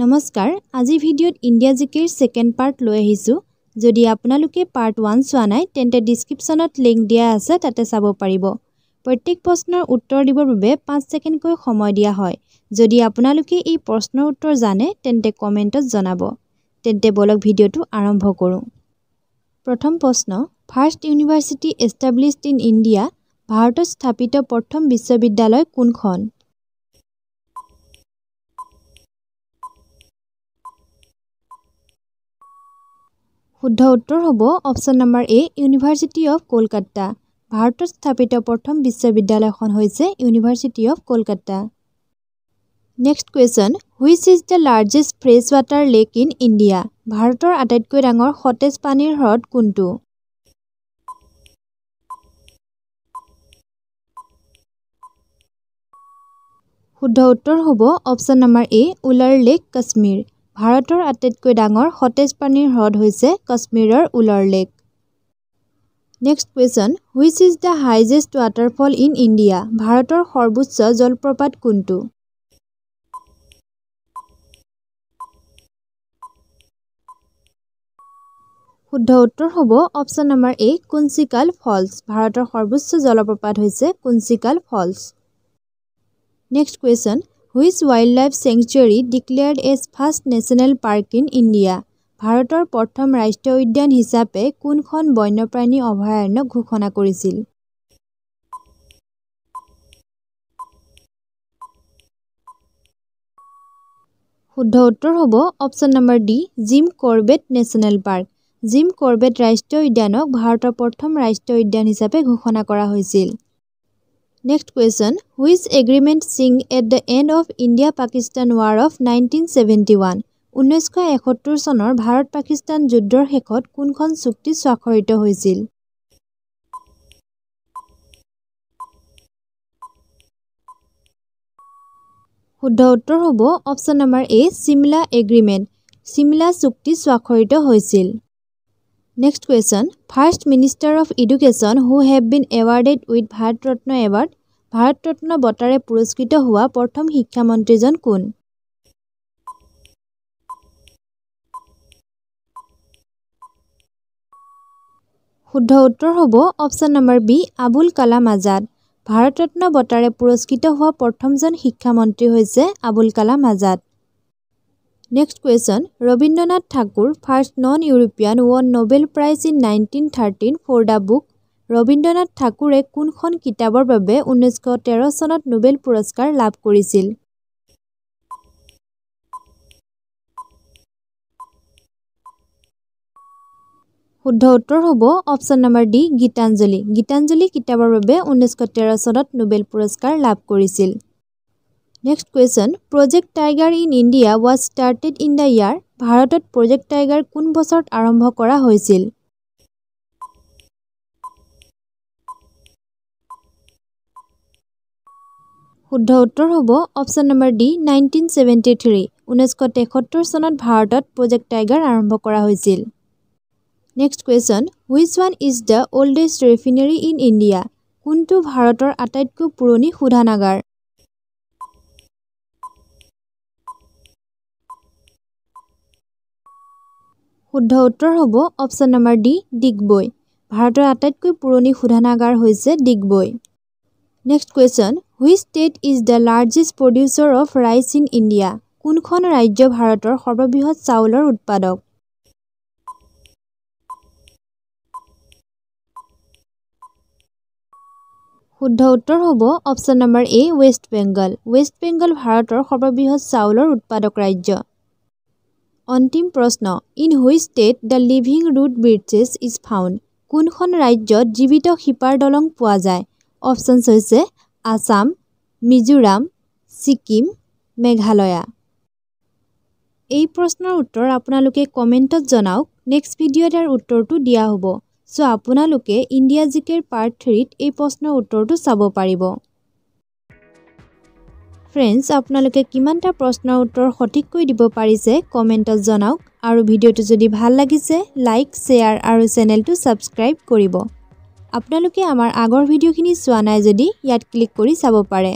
নমস্কাৰ আজি ভিডিঅ'ত ইণ্ডিয়া জিকিৰ ছেকেণ্ড পাৰ্ট লৈ আহিছোঁ যদি আপোনালোকে পাৰ্ট ওৱান চোৱা নাই তেন্তে ডিছক্ৰিপশ্যনত লিংক দিয়া আছে তাতে চাব পাৰিব প্ৰত্যেক প্ৰশ্নৰ উত্তৰ দিবৰ বাবে পাঁচ ছেকেণ্ডকৈ সময় দিয়া হয় যদি আপোনালোকে এই প্ৰশ্নৰ উত্তৰ জানে তেন্তে কমেণ্টত জনাব তেন্তে বলক ভিডিঅ'টো আৰম্ভ কৰোঁ প্ৰথম প্ৰশ্ন first university established in India ভাৰতত স্থাপিত প্ৰথম বিশ্ববিদ্যালয় কোনখন শুদ্ধ উত্তৰ হ'ব option number A university of Kolkata ভাৰতত স্থাপিত প্ৰথম বিশ্ববিদ্যালয়খন হৈছে university of Kolkata next question which is the largest fresh water lake in India ভাৰতৰ আটাইতকৈ ডাঙৰ সতেজ পানীৰ হ্ৰদ কোনটো শুদ্ধ উত্তৰ হ'ব option number A Wular lake Kashmir ভাৰতৰ আটাইতকৈ ডাঙৰ সতেজ পানীৰ হ্ৰদ হৈছে কাশ্মীৰৰ Wular lake next question which is the highest waterfall in India ভাৰতৰ সৰ্বোচ্চ জলপ্ৰপাত কোনটো শুদ্ধ উত্তৰ হ'ব অপশ্যন নম্বৰ এ কুঞ্চিকাল ফলছ ভাৰতৰ সৰ্বোচ্চ জলপ্ৰপাত হৈছে Kunchikal falls next question which wildlife sanctuary declared as first national park in India ভাৰতৰ প্ৰথম ৰাষ্ট্ৰীয় উদ্যান হিচাপে কোনখন বন্যপ্ৰাণী অভয়াৰণ্য ঘোষণা কৰিছিল শুদ্ধ উত্তৰ হ'ব option number D Jim Corbett national park Jim Corbett ৰাষ্ট্ৰীয় উদ্যানক ভাৰতৰ প্ৰথম ৰাষ্ট্ৰীয় উদ্যান হিচাপে ঘোষণা কৰা হৈছিল next question which agreement sign at the end of India Pakistan war of nineteen seventy one ঊনৈছশ এসত্তৰ চনৰ ভাৰত পাকিস্তান যুদ্ধৰ শেষত কোনখন চুক্তি স্বাক্ষৰিত হৈছিল শুদ্ধ উত্তৰ হ'ব option number A Shimla agreement Shimla চুক্তি স্বাক্ষৰিত হৈছিল next question first minister of education who have been awarded with Bharat Ratna award Bharat Ratna বঁটাৰে পুৰস্কৃত হোৱা প্ৰথম শিক্ষামন্ত্ৰীজন কোন শুদ্ধ উত্তৰ হ'ব option number B Abul Kalam Azad Bharat Ratna বঁটাৰে পুৰস্কৃত হোৱা প্ৰথমজন শিক্ষামন্ত্ৰী হৈছে Abul Kalam Azad next question Rabindranath Thakur first non European won Nobel prize in nineteen thirteen for the book Rabindranath ঠাকুৰে কোনখন কিতাপৰ বাবে ঊনৈছশ তেৰ চনত নোবেল পুৰস্কাৰ লাভ কৰিছিল শুদ্ধ উত্তৰ হ'ব option number D Gitanjali Gitanjali কিতাপৰ বাবে ঊনৈছশ তেৰ চনত নোবেল পুৰস্কাৰ লাভ কৰিছিল next question project tiger in India was started in the year ভাৰতত প্ৰজেক্ট টাইগাৰ কোন বছৰত আৰম্ভ কৰা হৈছিল শুদ্ধ উত্তৰ হ'ব option number D nineteen seventy three ঊনৈছশ তেসত্তৰ চনত ভাৰতত প্ৰজেক্ট টাইগাৰ আৰম্ভ কৰা হৈছিল next question which one is the oldest refinery in India কোনটো ভাৰতৰ আটাইতকৈ পুৰণি শোধানাগাৰ শুদ্ধ উত্তৰ হ'ব অপশ্যন নম্বৰ ডি ডিগবৈ ভাৰতৰ আটাইতকৈ পুৰণি শোধনাগাৰ হৈছে Digboi next question which state is the largest producer of rice in India কোনখন ৰাজ্য ভাৰতৰ সৰ্ববৃহৎ চাউলৰ উৎপাদক শুদ্ধ উত্তৰ হ'ব option number A West Bengal West Bengal ভাৰতৰ সৰ্ববৃহৎ চাউলৰ উৎপাদক ৰাজ্য অন্তিম প্ৰশ্ন in which state the living root bridges is found কোনখন ৰাজ্যত জীৱিত শিপাৰ দলং পোৱা যায় অপশ্যনছ হৈছে আছাম মিজোৰাম ছিকিম মেঘালয়া এই প্ৰশ্নৰ উত্তৰ আপোনালোকে কমেণ্টত জনাওক নেক্সট ভিডিঅ'ত ইয়াৰ উত্তৰটো দিয়া হ'ব চ' আপোনালোকে ইণ্ডিয়া জিকেৰ পাৰ্ট থ্ৰীত এই প্ৰশ্নৰ উত্তৰটো চাব পাৰিব ফ্ৰেণ্ডছ আপোনালোকে কিমানটা প্ৰশ্নৰ উত্তৰ সঠিককৈ দিব পাৰিছে কমেণ্টত জনাওক আৰু ভিডিঅ'টো যদি ভাল লাগিছে লাইক শ্বেয়াৰ আৰু চেনেলটো ছাবস্ক্ৰাইব কৰিব আপোনালোকে আমাৰ আগৰ ভিডিঅ'খিনি চোৱা নাই যদি ইয়াত ক্লিক কৰি চাব পাৰে